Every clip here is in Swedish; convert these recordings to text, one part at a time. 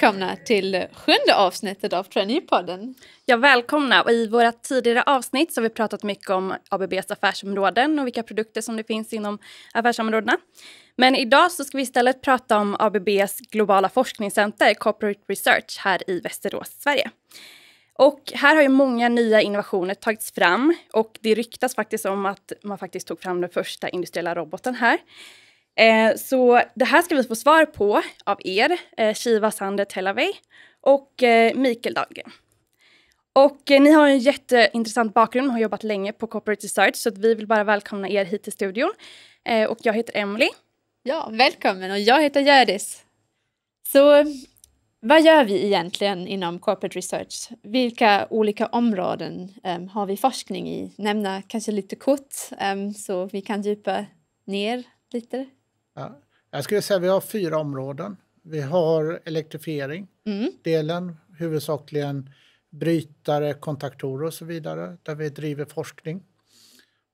välkomna till sjunde avsnittet av Traineepodden. Ja, välkomna. Och I våra tidigare avsnitt så har vi pratat mycket om ABBs affärsområden och vilka produkter som det finns inom affärsområdena. Men idag så ska vi istället prata om ABBs globala forskningscenter Corporate Research här i Västerås, Sverige. Och här har ju många nya innovationer tagits fram och det ryktas faktiskt om att man faktiskt tog fram den första industriella roboten här. Eh, så det här ska vi få svar på av er, eh, Shiva Sander Telavey och eh, Mikael Dahlgren. Och ni har en jätteintressant bakgrund och har jobbat länge på Corporate Research så att vi vill bara välkomna er hit till studion. och jag heter Emily. Ja, välkommen och jag heter Hjördis. Så vad gör vi egentligen inom corporate research? Vilka olika områden um, har vi forskning i? Nämna kanske lite kort um, så vi kan djupa ner lite Ja. Jag skulle säga vi har fyra områden. Vi har elektrifiering, mm. delen huvudsakligen brytare, kontaktorer och så vidare, där vi driver forskning.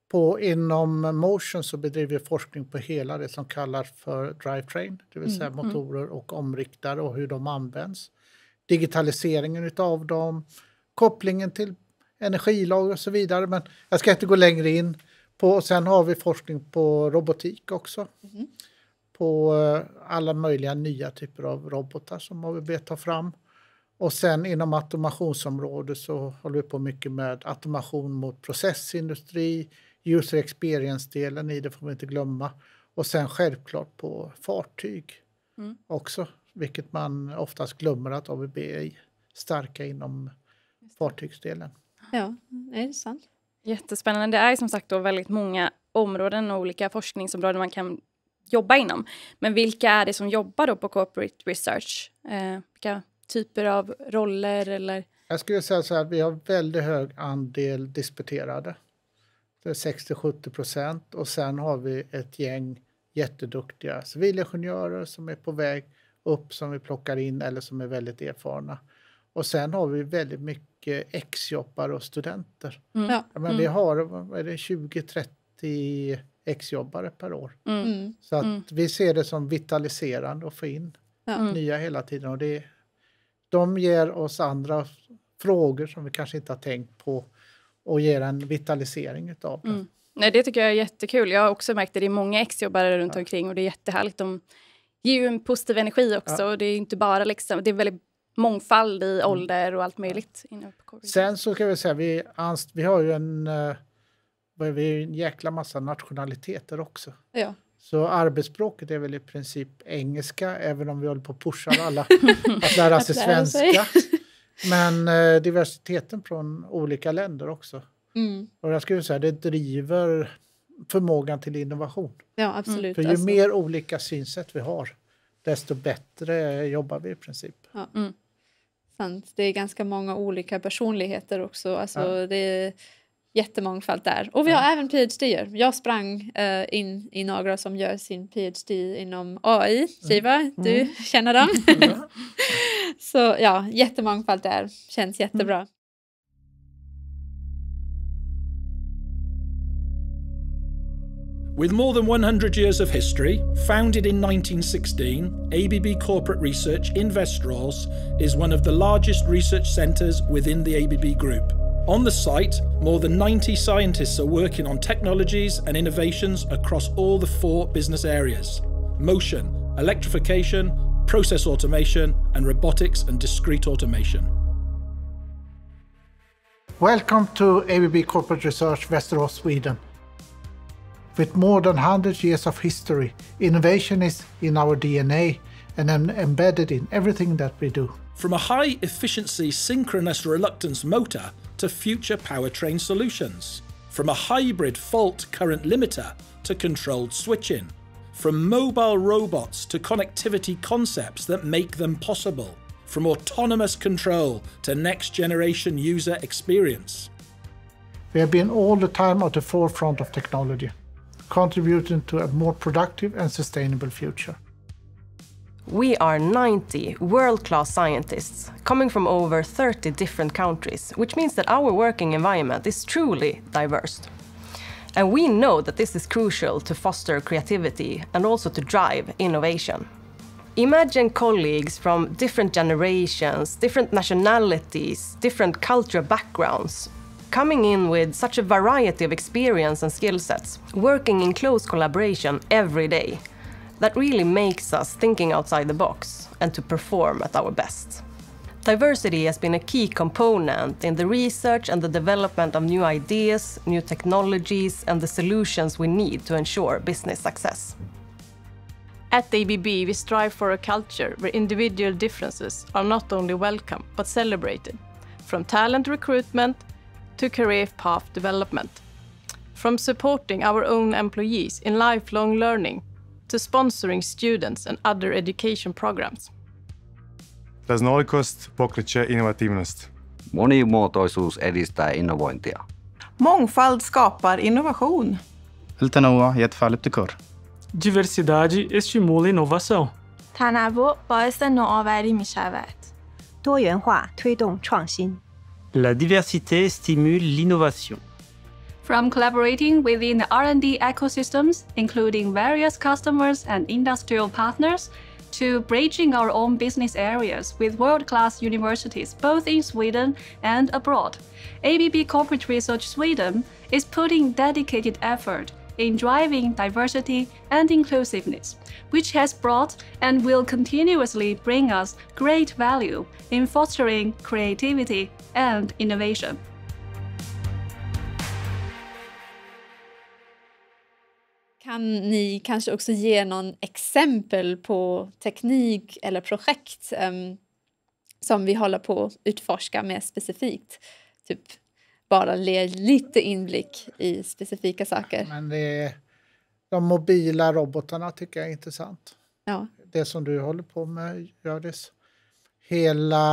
På, inom Motion så bedriver vi forskning på hela det som kallas för drivetrain, det vill säga mm. mm. motorer och omriktare och hur de används. Digitaliseringen av dem, kopplingen till energilager och så vidare. Men jag ska inte gå längre in på, och sen har vi forskning på robotik också. Mm på alla möjliga nya typer av robotar som AVB tar fram. Och sen inom automationsområdet så håller vi på mycket med automation mot processindustri, user experience-delen i det får vi inte glömma. Och sen självklart på fartyg mm. också, vilket man oftast glömmer att AVB är starka inom fartygsdelen. Ja, är det sant? Jättespännande. Det är som sagt då väldigt många områden och olika forskningsområden man kan jobba inom. Men vilka är det som jobbar då på corporate research? Eh, vilka typer av roller eller? Jag skulle säga så här, att vi har väldigt hög andel disputerade. Det är 60-70 procent och sen har vi ett gäng jätteduktiga civilingenjörer som är på väg upp som vi plockar in eller som är väldigt erfarna. Och sen har vi väldigt mycket exjobbare och studenter. Mm. Ja. Men mm. Vi har 20-30 exjobbare per år. Mm. mm. Så att mm. vi ser det som vitaliserande att få in ja. Mm. nya hela tiden. Och det, de ger oss andra frågor som vi kanske inte har tänkt på och ger en vitalisering utav det. Mm. Nej, det tycker jag är jättekul. Jag har också märkt det, det är många exjobbare runt ja. omkring och det är jättehärligt. De ger ju en positiv energi också ja. det är inte bara liksom, det är väldigt mångfald i mm. ålder och allt möjligt. Sen så kan vi säga, vi, vi har ju en eh, vi är ju en jäkla massa nationaliteter också. Ja. Så arbetsspråket är väl i princip engelska, även om vi håller på och pushar alla att lära sig att lära svenska. Men eh, diversiteten från olika länder också. Mm. Och jag skulle säga det driver förmågan till innovation. Ja, mm. absolut. För ju alltså. mer olika synsätt vi har, desto bättre jobbar vi i princip. Ja, mm. Sant. Det är ganska många olika personligheter också. Alltså, ja. det jättemångfald där. Och vi har ja. även PhDer. Jag sprang uh, in i några som gör sin PhD inom AI. Mm. Shiva, mm. du mm. känner dem. Så ja, jättemångfald där. Känns mm. jättebra. Mm. With more than 100 years of history, founded in 1916, ABB Corporate Research in Vesterås is one of the largest research centres within the ABB Group. On the site, more than 90 scientists are working on technologies and innovations across all the four business areas motion, electrification, process automation, and robotics and discrete automation. Welcome to ABB Corporate Research Västerås, Sweden. With more than 100 years of history, innovation is in our DNA and embedded in everything that we do. From a high efficiency synchronous reluctance motor to future powertrain solutions, from a hybrid fault current limiter to controlled switching, from mobile robots to connectivity concepts that make them possible, from autonomous control to next generation user experience. We have been all the time at the forefront of technology, contributing to a more productive and sustainable future. We are 90 world class scientists coming from over 30 different countries, which means that our working environment is truly diverse. And we know that this is crucial to foster creativity and also to drive innovation. Imagine colleagues from different generations, different nationalities, different cultural backgrounds, coming in with such a variety of experience and skill sets, working in close collaboration every day that really makes us thinking outside the box and to perform at our best. Diversity has been a key component in the research and the development of new ideas, new technologies, and the solutions we need to ensure business success. At ABB, we strive for a culture where individual differences are not only welcome but celebrated, from talent recruitment to career path development. From supporting our own employees in lifelong learning to sponsoring students and other education programs. Raznolikost pokreće innovativnost. Monimuotoisuus edistää innovointia. Mångfald skapar innovation. التنوع يدفع للابتكار. Diversidade estimula inovação. تنوع باعث نوآوری می شود. La diversité stimule l'innovation. From collaborating within the R&D ecosystems, including various customers and industrial partners, to bridging our own business areas with world-class universities both in Sweden and abroad. ABB Corporate Research Sweden is putting dedicated effort in driving diversity and inclusiveness, which has brought and will continuously bring us great value in fostering creativity and innovation. Kan ni kanske också ge någon exempel på teknik eller projekt um, som vi håller på att utforska mer specifikt? Typ bara ge lite inblick i specifika saker. Men det, de mobila robotarna tycker jag är intressant. Ja. Det som du håller på med, Hjördis. Hela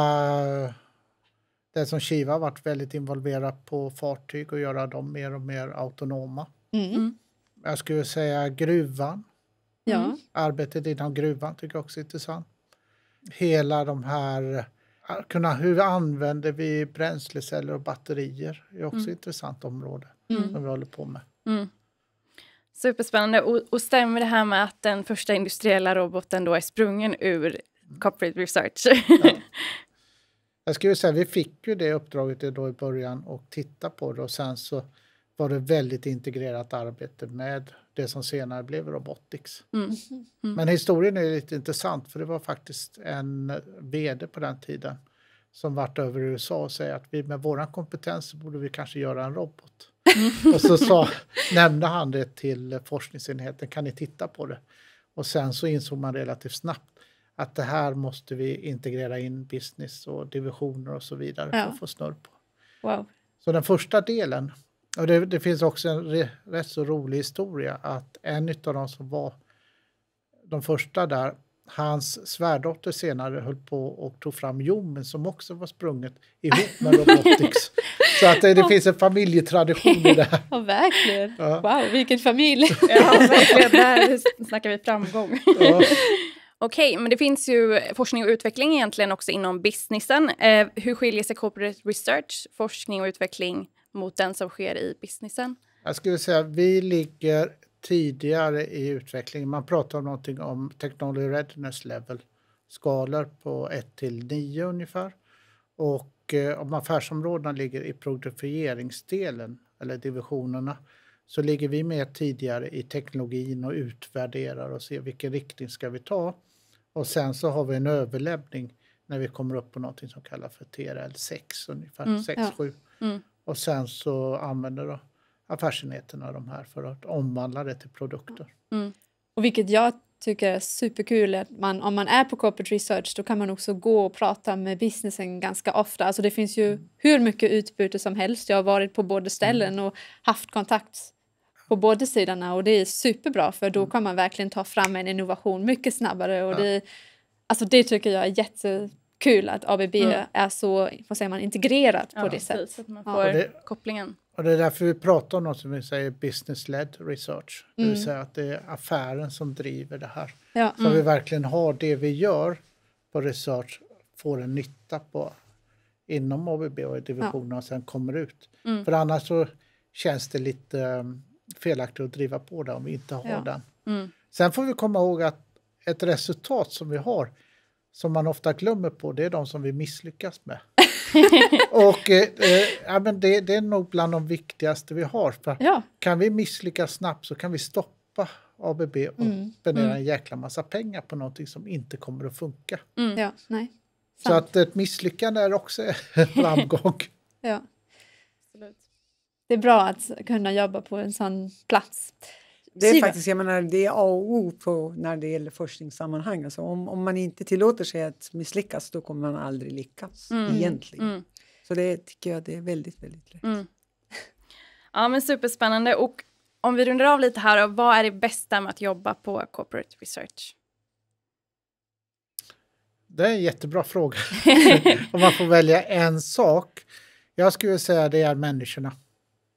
det som Kiva varit väldigt involverad på fartyg och göra dem mer och mer autonoma. Mm. mm jag skulle säga gruvan. Ja. Mm. Arbetet inom gruvan tycker jag också är intressant. Hela de här, kunna, hur använder vi bränsleceller och batterier? är också mm. ett intressant område mm. som vi håller på med. Mm. Superspännande. Och, och stämmer det här med att den första industriella roboten då är sprungen ur mm. corporate research? Ja. Jag skulle säga vi fick ju det uppdraget då i början och titta på det och sen så var det väldigt integrerat arbete med det som senare blev Robotics. Mm. Mm. Men historien är lite intressant för det var faktiskt en vd på den tiden som vart över i USA och säger att vi med våran kompetens borde vi kanske göra en robot. Mm. och så sa, nämnde han det till forskningsenheten, kan ni titta på det? Och sen så insåg man relativt snabbt att det här måste vi integrera in business och divisioner och så vidare ja. för att få snurr på. Wow. Så den första delen och det, det finns också en re, rätt så rolig historia att en av de som var de första där, hans svärdotter senare höll på och tog fram jommen som också var sprunget ihop med robotics. Så att det, det finns en familjetradition i det här. Ja, verkligen. Ja. Wow, vilken familj! Ja, verkligen. Där snackar vi framgång. Ja. Okej, men det finns ju forskning och utveckling egentligen också inom businessen. Eh, hur skiljer sig corporate research, forskning och utveckling mot den som sker i businessen. Jag skulle säga vi ligger tidigare i utvecklingen. Man pratar om någonting om technology readiness level skalor på 1 till 9 ungefär. Och eh, om affärsområdena ligger i produktifieringsdelen, eller divisionerna så ligger vi med tidigare i teknologin och utvärderar och ser vilken riktning ska vi ta. Och sen så har vi en överlämning när vi kommer upp på någonting som kallas för TRL 6, ungefär mm, 6-7. Ja. Mm. Och sen så använder då affärsenheterna de här för att omvandla det till produkter. Mm. Och vilket jag tycker är superkul att man, om man är på corporate research då kan man också gå och prata med businessen ganska ofta. Alltså det finns ju mm. hur mycket utbyte som helst. Jag har varit på båda ställen mm. och haft kontakt på båda sidorna och det är superbra för då mm. kan man verkligen ta fram en innovation mycket snabbare. Och ja. det, alltså det tycker jag är jätte kul att ABB mm. är så vad säger man, integrerat ja, på det sättet. Så att man får ja. kopplingen. Och det är därför vi pratar om något som vi säger business-led research. Det vill mm. säga att det är affären som driver det här. Ja, så vi mm. verkligen har det vi gör på research får en nytta på inom ABB och i divisionen ja. och sen kommer ut. Mm. För annars så känns det lite um, felaktigt att driva på det om vi inte har ja. den. Mm. Sen får vi komma ihåg att ett resultat som vi har som man ofta glömmer på, det är de som vi misslyckas med. och eh, eh, ja, men det, det, är nog bland de viktigaste vi har. För ja. Kan vi misslyckas snabbt så kan vi stoppa ABB och mm. spendera mm. en jäkla massa pengar på någonting som inte kommer att funka. Mm. Ja, nej. Så att ett misslyckande är också en framgång. ja. Absolut. Det är bra att kunna jobba på en sån plats. Det är faktiskt jag menar, det är A och O på, när det gäller forskningssammanhang. Alltså om, om man inte tillåter sig att misslyckas då kommer man aldrig lyckas mm. egentligen. Mm. Så det tycker jag det är väldigt, väldigt lätt. Mm. Ja men superspännande och om vi rundar av lite här, vad är det bästa med att jobba på corporate research? Det är en jättebra fråga. om man får välja en sak. Jag skulle säga det är människorna.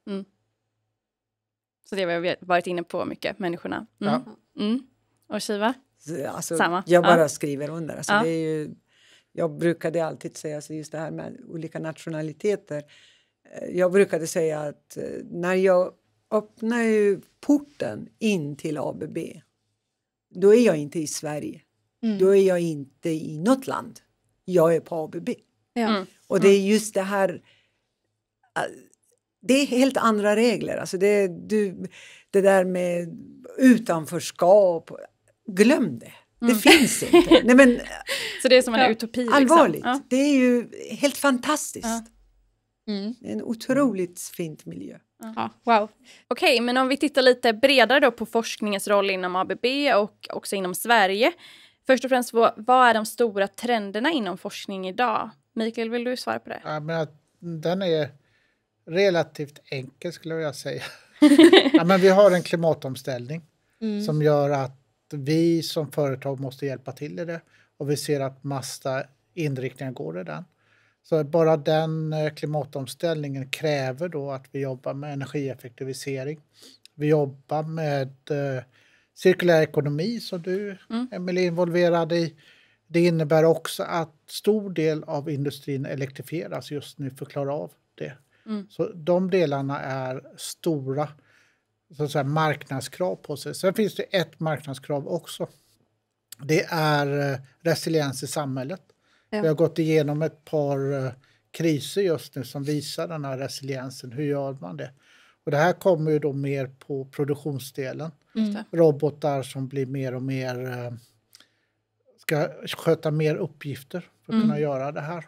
Mm. Så det har jag varit inne på mycket, människorna. Mm. Ja. Mm. Och Shiva? Alltså, Samma. Jag bara ja. skriver under. Alltså, ja. det är ju, jag brukade alltid säga, alltså, just det här med olika nationaliteter. Eh, jag brukade säga att eh, när jag öppnar ju porten in till ABB då är jag inte i Sverige. Mm. Då är jag inte i något land. Jag är på ABB. Ja. Mm. Och det är mm. just det här eh, det är helt andra regler. Alltså det, du, det där med utanförskap, glöm det. Det mm. finns inte. Nej, men, så det är som en ja, utopi? Liksom. Allvarligt. Liksom. Ja. Det är ju helt fantastiskt. Ja. Mm. En otroligt fint miljö. Ja, wow. Okej, okay, men om vi tittar lite bredare då på forskningens roll inom ABB och också inom Sverige. Först och främst, vad är de stora trenderna inom forskning idag? Mikael, vill du svara på det? Ja, men den är relativt enkel skulle jag säga. ja, men vi har en klimatomställning mm. som gör att vi som företag måste hjälpa till i det och vi ser att massa inriktningar går i den. Så bara den eh, klimatomställningen kräver då att vi jobbar med energieffektivisering. Vi jobbar med eh, cirkulär ekonomi som du, mm. Emelie, är involverad i. Det innebär också att stor del av industrin elektrifieras just nu för att klara av det. Mm. Så de delarna är stora så att säga, marknadskrav på sig. Sen finns det ett marknadskrav också. Det är eh, resiliens i samhället. Ja. Vi har gått igenom ett par eh, kriser just nu som visar den här resiliensen. Hur gör man det? Och det här kommer ju då mer på produktionsdelen. Mm. Robotar som blir mer och mer eh, ska sköta mer uppgifter för att mm. kunna göra det här.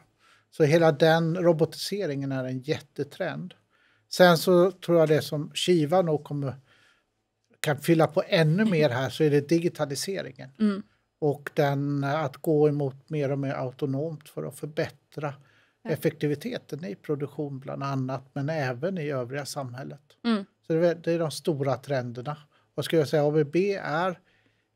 Så hela den robotiseringen är en jättetrend. Sen så tror jag det som Kiva nog kommer, kan fylla på ännu mer här så är det digitaliseringen. Mm. Och den, att gå emot mer och mer autonomt för att förbättra effektiviteten i produktion bland annat, men även i övriga samhället. Mm. Så det är, det är de stora trenderna. Och skulle jag säga ABB är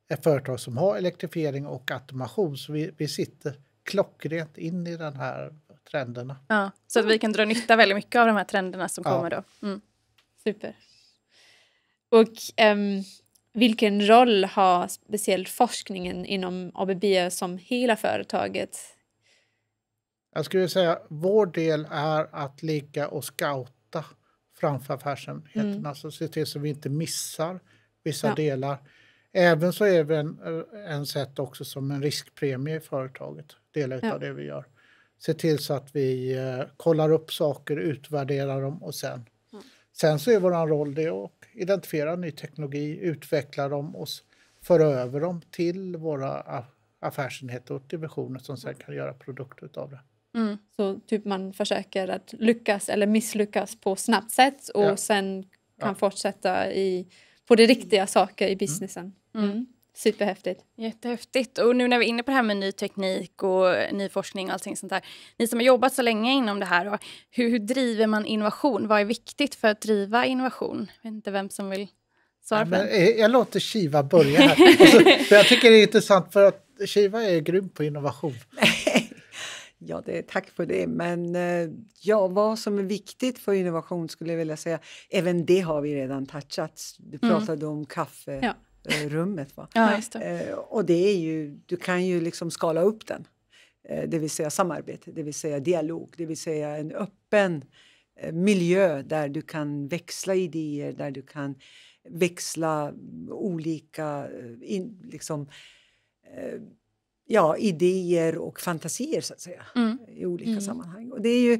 ett företag som har elektrifiering och automation, så vi, vi sitter klockrent in i den här trenderna. Ja, så att vi kan dra nytta väldigt mycket av de här trenderna som ja. kommer då. Mm. Super. Och um, vilken roll har speciellt forskningen inom ABB som hela företaget? Jag skulle säga vår del är att ligga och scouta framför affärsenheterna, mm. alltså se till så vi inte missar vissa ja. delar. Även så är vi en, eh, en sätt också som en riskpremie i företaget, delar ja. det vi gör se till så att vi eh, kollar upp saker, utvärderar dem och sen. Mm. Sen så är vår roll det att identifiera ny teknologi, utveckla dem och föra över dem till våra affärsenheter och divisioner som sen kan göra produkter av det. Mm. Så typ man försöker att lyckas eller misslyckas på snabbt sätt och ja. sen kan ja. fortsätta i, på de riktiga saker i businessen. Mm. mm. Superhäftigt. Jättehäftigt. Och nu när vi är inne på det här med ny teknik och ny forskning och allting sånt där. Ni som har jobbat så länge inom det här, hur, hur driver man innovation? Vad är viktigt för att driva innovation? Jag vet inte vem som vill svara på det. Jag låter Kiva börja här. alltså, för jag tycker det är intressant för att Kiva är grym på innovation. Ja, det, tack för det. Men eh, ja, vad som är viktigt för innovation skulle jag vilja säga, även det har vi redan touchat. Du mm. pratade mm. om kaffe. Ja Eh, rummet. Va? Ja, det. Eh, och det är ju, du kan ju liksom skala upp den, eh, det vill säga samarbete, det vill säga dialog, det vill säga en öppen miljö där du kan växla idéer, där du kan växla olika in, liksom, ja, idéer och fantasier så att säga mm. i olika mm. sammanhang. Och det är ju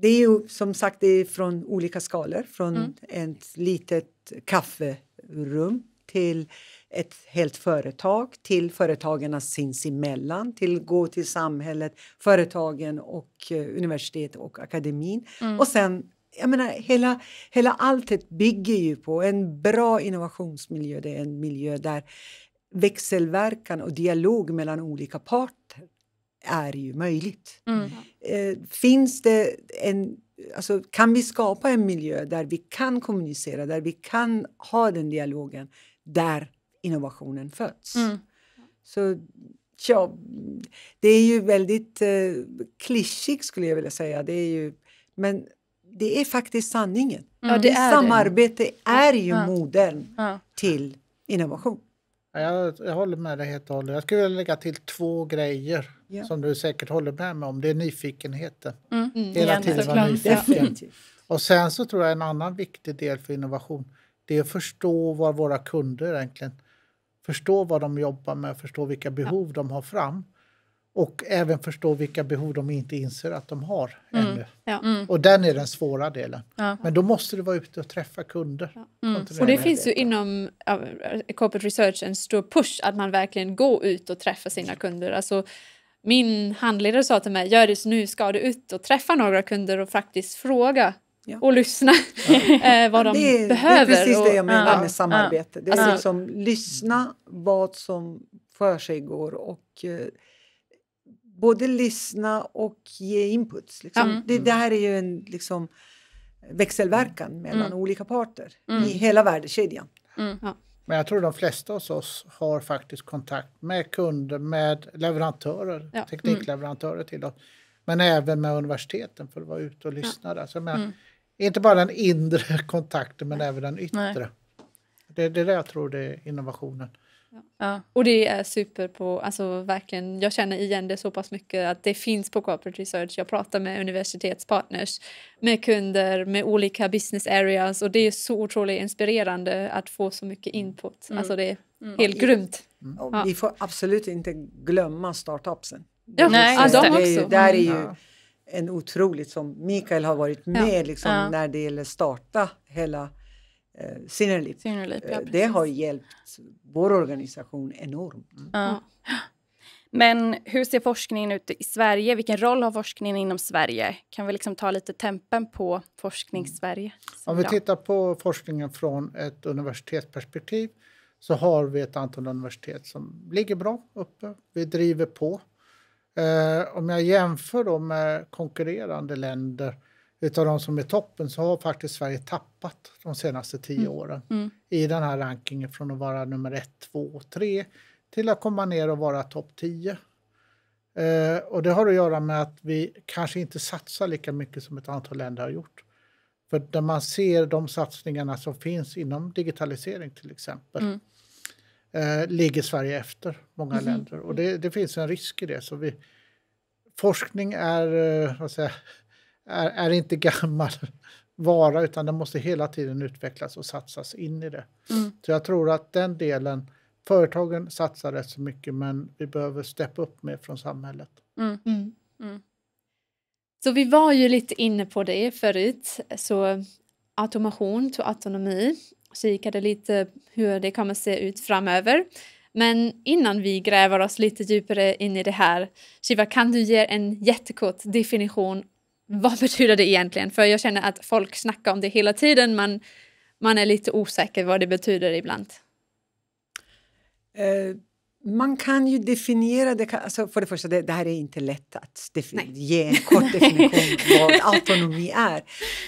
det är ju som sagt det är från olika skalor, från mm. ett litet kafferum till ett helt företag, till företagarna sinsemellan, till gå till samhället, företagen och eh, universitet och akademin. Mm. Och sen, jag menar, hela, hela alltet bygger ju på en bra innovationsmiljö. Det är en miljö där växelverkan och dialog mellan olika parter är ju möjligt. Mm. Eh, finns det en Alltså, kan vi skapa en miljö där vi kan kommunicera, där vi kan ha den dialogen, där innovationen föds. Mm. Så ja, det är ju väldigt eh, klyschigt skulle jag vilja säga. Det är ju, men det är faktiskt sanningen. Mm. Ja, det är Samarbete det. är ju ja. modern ja. till innovation. Jag, jag, håller med dig helt och hållet. Jag skulle vilja lägga till två grejer ja. som du säkert håller med mig om. Det är nyfikenheten. Mm. Mm. Hela tiden vara nyfiken. Och sen så tror jag en annan viktig del för innovation det är att förstå vad våra kunder egentligen förstå vad de jobbar med, förstå vilka behov ja. de har fram och även förstå vilka behov de inte inser att de har mm. ännu. Ja. Mm. Och den är den svåra delen. Ja. Men då måste du vara ute och träffa kunder. Mm. Och det mm. finns ju inom corporate research en stor push att man verkligen går ut och träffar sina kunder. Alltså, min handledare sa till mig, Göris, nu ska du ut och träffa några kunder och faktiskt fråga Ja. och lyssna ja. Eh, vad de det behöver. Det är precis det jag menar med samarbete. Det är liksom lyssna vad som för sig går och eh, både lyssna och ge inputs. Liksom. Mm. Det, det, mm. här är ju en liksom, växelverkan mellan mm. olika parter mm. i hela värdekedjan. Mm. Ja. Men jag tror de flesta hos oss har faktiskt kontakt med kunder, med leverantörer, ja. Mm. teknikleverantörer till oss. Men även med universiteten för att vara ute och lyssna där. Så jag menar, inte bara den inre kontakten men även den yttre. Det, det är det jag tror det är innovationen. Ja. Och det är super på, alltså verkligen, jag känner igen det så pass mycket att det finns på Corporate Research. Jag pratar med universitetspartners, med kunder, med olika business areas och det är så otroligt inspirerande att få så mycket mm. input. Mm. Alltså det är mm. helt grymt. Mm. Ja. Vi får absolut inte glömma startupsen. Ja, Nej, alltså, det, är, där är ju, mm en otroligt som Mikael har varit med ja. Liksom, ja. när det gäller starta hela eh, Sinnerlip. Sinnerlip ja, eh, det har hjälpt vår organisation enormt. Mm. Men hur ser forskningen ut i Sverige? Vilken roll har forskningen inom Sverige? Kan vi liksom ta lite tempen på forskningssverige? Mm. Om vi tittar på forskningen från ett universitetsperspektiv så har vi ett antal universitet som ligger bra uppe. Vi driver på Eh, om jag jämför då med konkurrerande länder utav de som är toppen så har faktiskt Sverige tappat de senaste tio mm. åren mm. i den här rankingen från att vara nummer ett, två och tre till att komma ner och vara topp 10. Eh, och det har att göra med att vi kanske inte satsar lika mycket som ett antal länder har gjort. För när man ser de satsningarna som finns inom digitalisering till exempel mm eh, ligger Sverige efter många mm. länder och det, det, finns en risk i det. Så vi, forskning är, eh, vad säger, är, är inte gammal vara utan den måste hela tiden utvecklas och satsas in i det. Mm. Så jag tror att den delen, företagen satsar rätt så mycket men vi behöver steppa upp mer från samhället. Mm. Mm. mm. Så vi var ju lite inne på det förut, så automation till autonomi kikade lite hur det kommer se ut framöver. Men innan vi gräver oss lite djupare in i det här, Shiva, kan du ge en jättekort definition? Vad betyder det egentligen? För jag känner att folk snackar om det hela tiden, men man är lite osäker vad det betyder ibland. Uh man kan ju definiera det. Alltså för det första, det, det här är inte lätt att ge en kort definition vad autonomi är.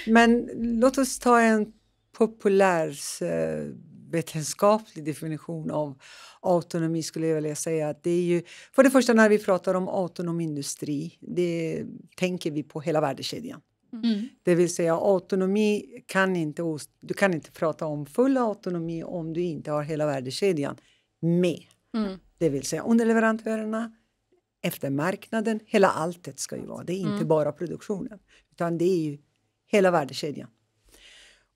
Men låt oss ta en populärvetenskaplig definition av autonomi skulle jag vilja säga att det är ju för det första när vi pratar om autonom industri, det tänker vi på hela värdekedjan. Mm. Det vill säga autonomi kan inte, du kan inte prata om full autonomi om du inte har hela värdekedjan med. Mm. Det vill säga underleverantörerna, eftermarknaden, hela alltet ska ju vara. Det är inte mm. bara produktionen, utan det är ju hela värdekedjan.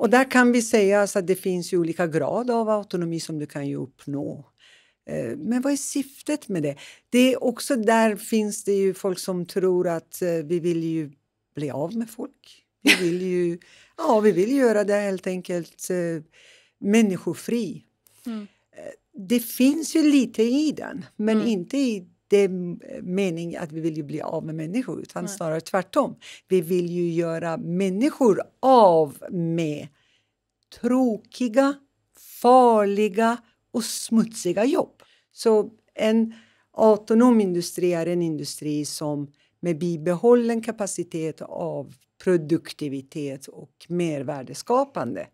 Och där kan vi säga att det finns olika grad av autonomi som du kan uppnå. Eh, men vad är syftet med det? Det är också där finns det ju folk som tror att eh, vi vill ju bli av med folk. Vi vill ju, ja, vi vill göra det helt enkelt eh, människofri. Mm. Eh, det finns ju lite i den, men mm. inte i det är mening att vi vill ju bli av med människor, utan Nej. snarare tvärtom. Vi vill ju göra människor av med tråkiga, farliga och smutsiga jobb. Så en autonom industri är en industri som med bibehållen kapacitet av produktivitet och mervärdeskapande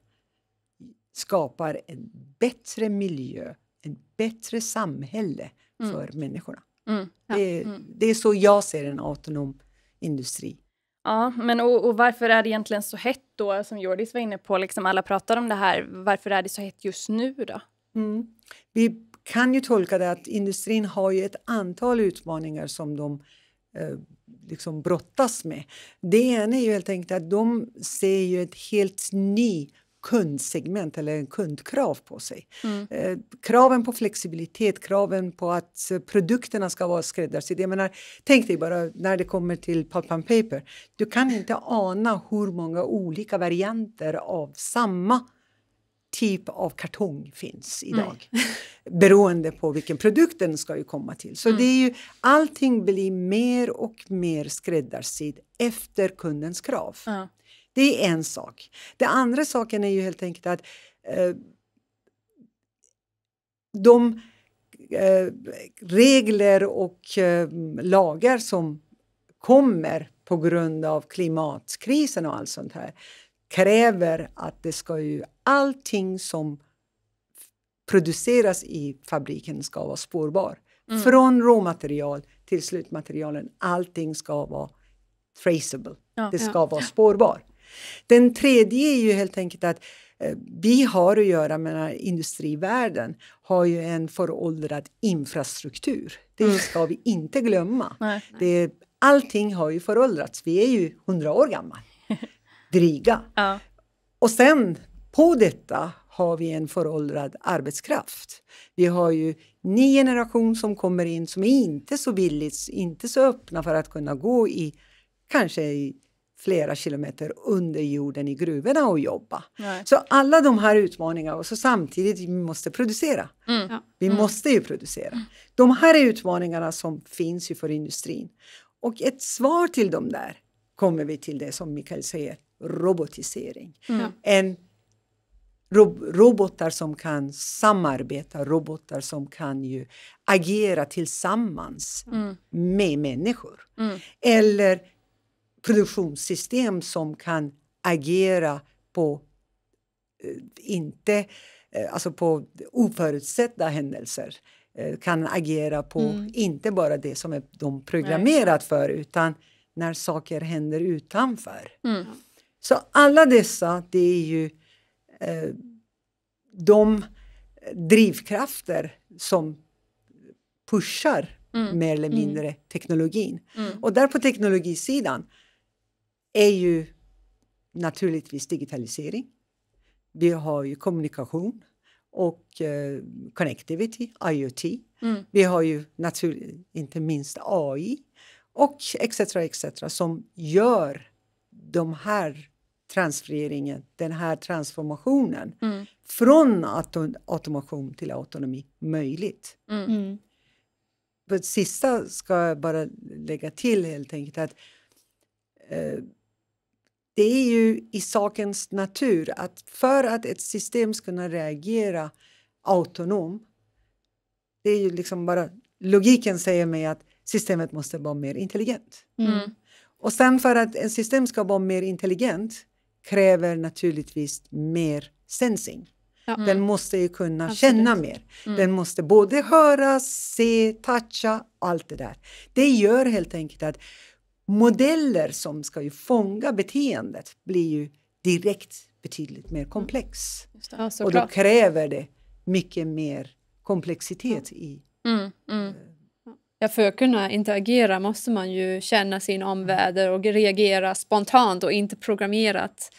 skapar en bättre miljö, ett bättre samhälle mm. för människorna. Mm. Det, mm. det, är så jag ser en autonom industri. Ja, men och, och, varför är det egentligen så hett då, som Jordis var inne på, liksom alla pratar om det här, varför är det så hett just nu då? Mm. Vi kan ju tolka det att industrin har ju ett antal utmaningar som de eh, liksom brottas med. Det ena är ju helt enkelt att de ser ju ett helt ny kundsegment eller en kundkrav på sig. Mm. Eh, kraven på flexibilitet, kraven på att eh, produkterna ska vara skräddarsydda. Jag menar, tänk dig bara när det kommer till pulp and paper. Du kan inte ana hur många olika varianter av samma typ av kartong finns idag. Nej. Beroende på vilken produkt den ska ju komma till. Så mm. det är ju, allting blir mer och mer skräddarsydd efter kundens krav. Uh -huh. Det är en sak. Den andra saken är ju helt enkelt att eh, de eh, regler och eh, lagar som kommer på grund av klimatkrisen och allt sånt här kräver att det ska ju allting som produceras i fabriken ska vara spårbar. Mm. Från råmaterial till slutmaterialen, allting ska vara traceable. Ja, det ska ja. vara spårbar. Den tredje är ju helt enkelt att eh, vi har att göra med industrivärlden har ju en föråldrad infrastruktur. Det mm. ska vi inte glömma. Det, allting har ju föråldrats. Vi är ju hundra år gamla, dryga. Och sen på detta har vi en föråldrad arbetskraft. Vi har ju ny generation som kommer in som är inte så billigt, inte så öppna för att kunna gå i kanske i flera kilometer under jorden i gruvorna och jobba. Nej. Så alla de här utmaningarna och så samtidigt vi måste producera. Mm. Vi mm. måste ju producera. Mm. De här är utmaningarna som finns ju för industrin. Och ett svar till dem där kommer vi till det som Mikael säger, robotisering. Mm. En rob robotar som kan samarbeta, robotar som kan ju agera tillsammans mm. med människor. Mm. Eller produktionssystem som kan agera på eh, inte, eh, alltså på oförutsedda händelser eh, kan agera på mm. inte bara det som är de programmerat för utan när saker händer utanför. Mm. Så alla dessa, det är ju eh, de drivkrafter som pushar mm. mer eller mm. mindre teknologin. Mm. Och där på teknologisidan är ju naturligtvis digitalisering. Vi har ju kommunikation och eh, connectivity, IoT. Mm. Vi har ju inte minst AI och etc. etc. som gör de här transfereringen, den här transformationen mm. från automation till autonomi möjligt. Mm. På mm. sista ska jag bara lägga till helt enkelt att eh, det är ju i sakens natur att för att ett system ska kunna reagera autonomt... det är ju liksom bara logiken säger mig att systemet måste vara mer intelligent. Mm. mm. Och sen för att ett system ska vara mer intelligent kräver naturligtvis mer sensing. Ja. Mm. Den måste ju kunna Absolut. känna mer. Mm. Den måste både höra, se, toucha, allt det där. Det gör helt enkelt att modeller som ska ju fånga beteendet blir ju direkt betydligt mer komplex. Mm. Ja, och då kräver det mycket mer komplexitet i... Mm, mm. Eh, ja, för att kunna interagera måste man ju känna sin omvärld och reagera spontant och inte programmerat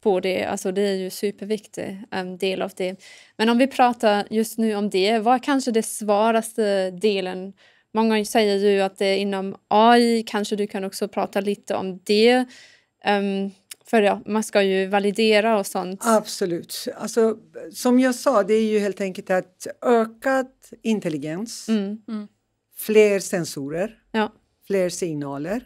på det. Alltså det är ju superviktig um, del av det. Men om vi pratar just nu om det, vad är kanske den svåraste delen Många säger ju att det inom AI, kanske du kan också prata lite om det. Um, för ja, man ska ju validera och sånt. Absolut. Alltså, som jag sa, det är ju helt enkelt att ökad intelligens, mm. Mm. fler sensorer, ja. fler signaler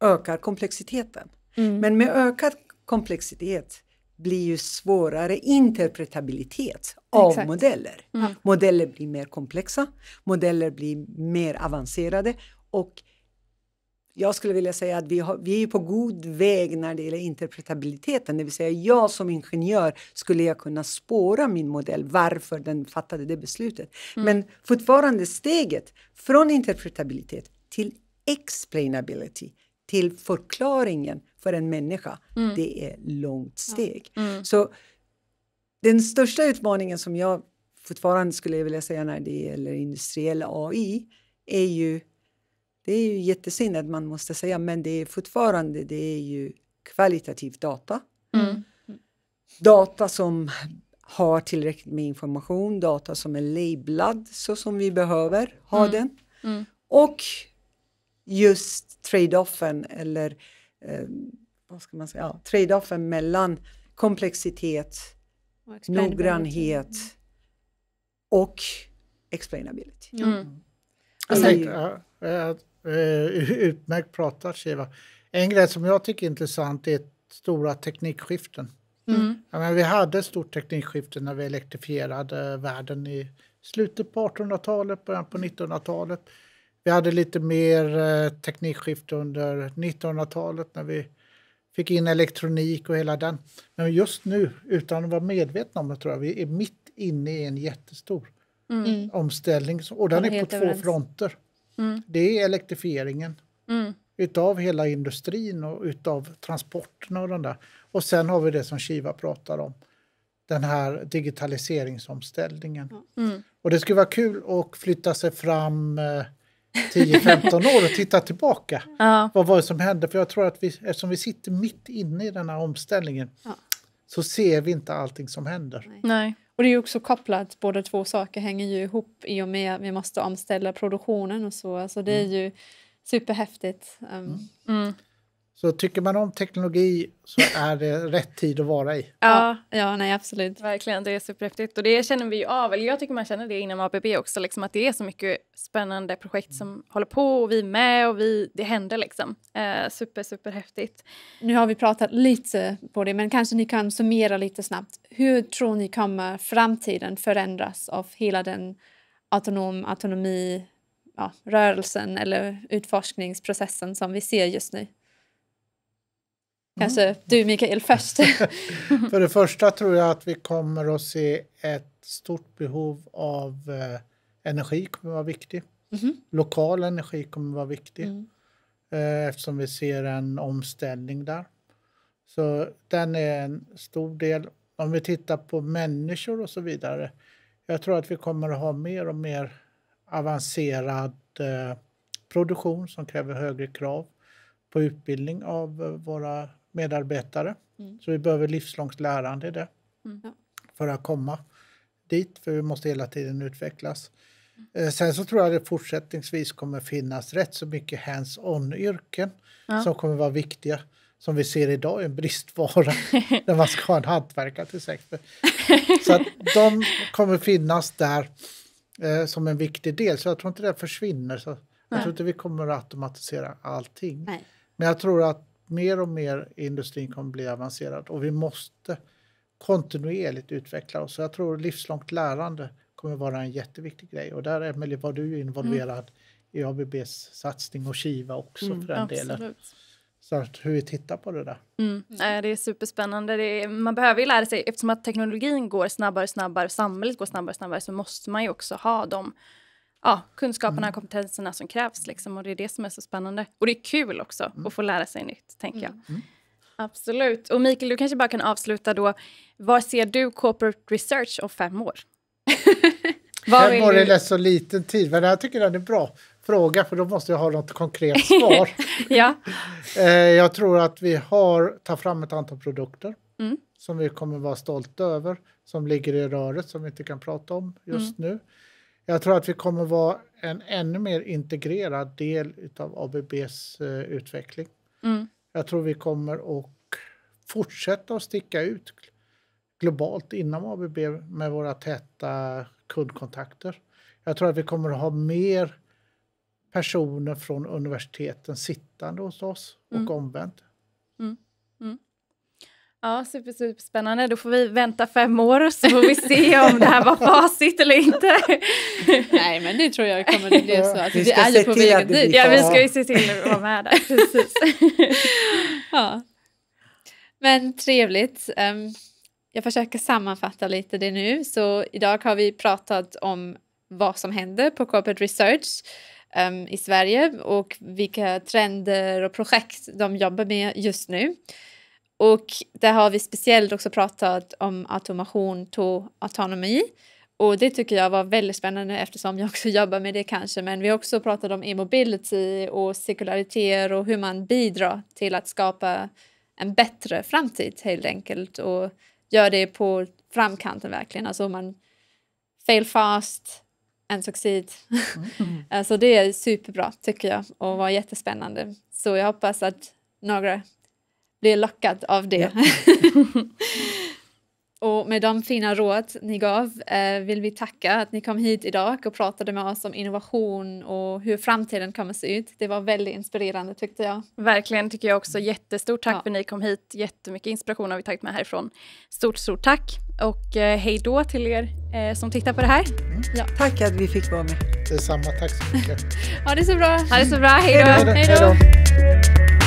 ökar komplexiteten. Mm. Men med ökad komplexitet blir ju svårare interpretabilitet av Exakt. modeller. Mm. mm. Modeller blir mer komplexa, modeller blir mer avancerade och jag skulle vilja säga att vi, har, vi är på god väg när det gäller interpretabiliteten, det vill säga jag som ingenjör skulle jag kunna spåra min modell, varför den fattade det beslutet. Mm. Men fortfarande steget från interpretabilitet till explainability, till förklaringen för en människa, mm. det är långt steg. Ja. Mm. Så den största utmaningen som jag fortfarande skulle vilja säga när det gäller industriell AI är ju, det är ju jättesynd att man måste säga, men det är fortfarande, det är ju kvalitativ data. Mm. Data som har tillräckligt med information, data som är lablad så som vi behöver ha mm. den. Mm. Och just trade-offen eller eh, vad ska man säga, ja, trade-offen mellan komplexitet, och noggrannhet mm. och explainability. Mm. Mm. Jag tänkte, ja, eh, eh, utmärkt pratat Shiva. En grej som jag tycker är intressant är stora teknikskiften. Mm. Ja, men vi hade ett stort teknikskifte när vi elektrifierade världen i slutet på 1800-talet, början på 1900-talet. Vi hade lite mer eh, teknikskifte under 1900-talet när vi fick in elektronik och hela den. Men just nu, utan att vara medvetna om det, tror jag vi är mitt inne i en jättestor mm. mm. omställning. Och den är på två överens. fronter. Mm. Det är elektrifieringen mm. utav hela industrin och utav transporterna och den där. Och sen har vi det som Kiva pratar om, den här digitaliseringsomställningen. Mm. Och det skulle vara kul att flytta sig fram eh, 10-15 år och titta tillbaka. Ja. Vad var det som hände? För jag tror att vi, eftersom vi sitter mitt inne i den här omställningen ja. så ser vi inte allting som händer. Nej. Och det är också kopplat, båda två saker hänger ju ihop i och med att vi måste omställa produktionen och så. Alltså det är mm. ju superhäftigt. Um, mm. Mm. Så tycker man om teknologi så är det rätt tid att vara i. Ja, ja nej, absolut. Verkligen, det är superhäftigt. Och det känner vi av, eller jag tycker man känner det inom ABB också, liksom att det är så mycket spännande projekt som håller på och vi är med och vi, det händer liksom. Eh, super, superhäftigt. Nu har vi pratat lite på det, men kanske ni kan summera lite snabbt. Hur tror ni kommer framtiden förändras av hela den autonom, autonomi, ja, rörelsen eller utforskningsprocessen som vi ser just nu? Mm. Kanske mm. du Mikael först. För det första tror jag att vi kommer att se ett stort behov av eh, energi kommer att vara viktig. Mm. Lokal energi kommer att vara viktig mm. eh, eftersom vi ser en omställning där. Så den är en stor del. Om vi tittar på människor och så vidare. Jag tror att vi kommer att ha mer och mer avancerad eh, produktion som kräver högre krav på utbildning av eh, våra medarbetare. Mm. Så vi behöver livslångt lärande i det mm. för att komma dit, för vi måste hela tiden utvecklas. Mm. Eh, sen så tror jag det fortsättningsvis kommer finnas rätt så mycket hands-on-yrken ja. som kommer vara viktiga. Som vi ser idag är en bristvara när man ska ha en hantverkare till exempel. Så att de kommer finnas där eh, som en viktig del, så jag tror inte det försvinner. Så jag tror inte vi kommer att automatisera allting. Nej. Men jag tror att mer och mer industrin kommer bli avancerad och vi måste kontinuerligt utveckla oss. Så jag tror livslångt lärande kommer vara en jätteviktig grej och där Emelie var du involverad mm. i ABBs satsning och Kiva också mm, för den absolut. delen. Så att hur vi tittar på det där. Mm. mm. Det är superspännande. Det är, man behöver ju lära sig eftersom att teknologin går snabbare och snabbare, samhället går snabbare och snabbare så måste man ju också ha de ja, kunskaperna och mm. kompetenserna som krävs. Liksom, och Det är det som är så spännande. Och det är kul också mm. att få lära sig nytt, tänker jag. Mm. mm. Absolut. Och Mikael, du kanske bara kan avsluta då. Var ser du corporate research om fem år? fem år är rätt så liten tid, men jag tycker den är bra fråga för då måste jag ha något konkret svar. ja. Eh, jag tror att vi har tagit fram ett antal produkter mm. som vi kommer vara stolta över, som ligger i röret som vi inte kan prata om just mm. nu. Jag tror att vi kommer vara en ännu mer integrerad del av ABBs eh, utveckling. Mm. Jag tror vi kommer att fortsätta att sticka ut globalt inom ABB med våra täta kundkontakter. Jag tror att vi kommer att ha mer personer från universiteten sittande hos oss och mm. omvänt. Mm. Mm. Ja, super, super spännande. Då får vi vänta fem år så får vi se om det här var facit eller inte. Nej, men det tror jag kommer att bli så. Att vi, vi är ju på väg dit. Ja, vi ska ju se till att vara med där. ja. Men trevligt. Ehm, jag försöker sammanfatta lite det nu. Så idag har vi pratat om vad som händer på Corporate Research ehm, i Sverige och vilka trender och projekt de jobbar med just nu. Och där har vi speciellt också pratat om automation och autonomi. Och det tycker jag var väldigt spännande eftersom jag också jobbar med det kanske. Men vi har också pratat om e-mobility och cirkularitet och hur man bidrar till att skapa en bättre framtid helt enkelt och gör det på framkanten verkligen. Alltså man fail fast and succeed. Mm. alltså det är superbra tycker jag och var jättespännande. Så jag hoppas att några blir lockad av det. Ja. och med de fina råd ni gav eh, vill vi tacka att ni kom hit idag och pratade med oss om innovation och hur framtiden kommer se ut. Det var väldigt inspirerande tyckte jag. Verkligen tycker jag också. Jättestort tack ja. för att ni kom hit. Jättemycket inspiration har vi tagit med härifrån. Stort, stort tack och eh, hej då till er eh, som tittar på det här. Mm. Ja. Tack att vi fick vara med. Detsamma, tack så mycket. ha det så bra. Ha det så bra, hej då. Hej då.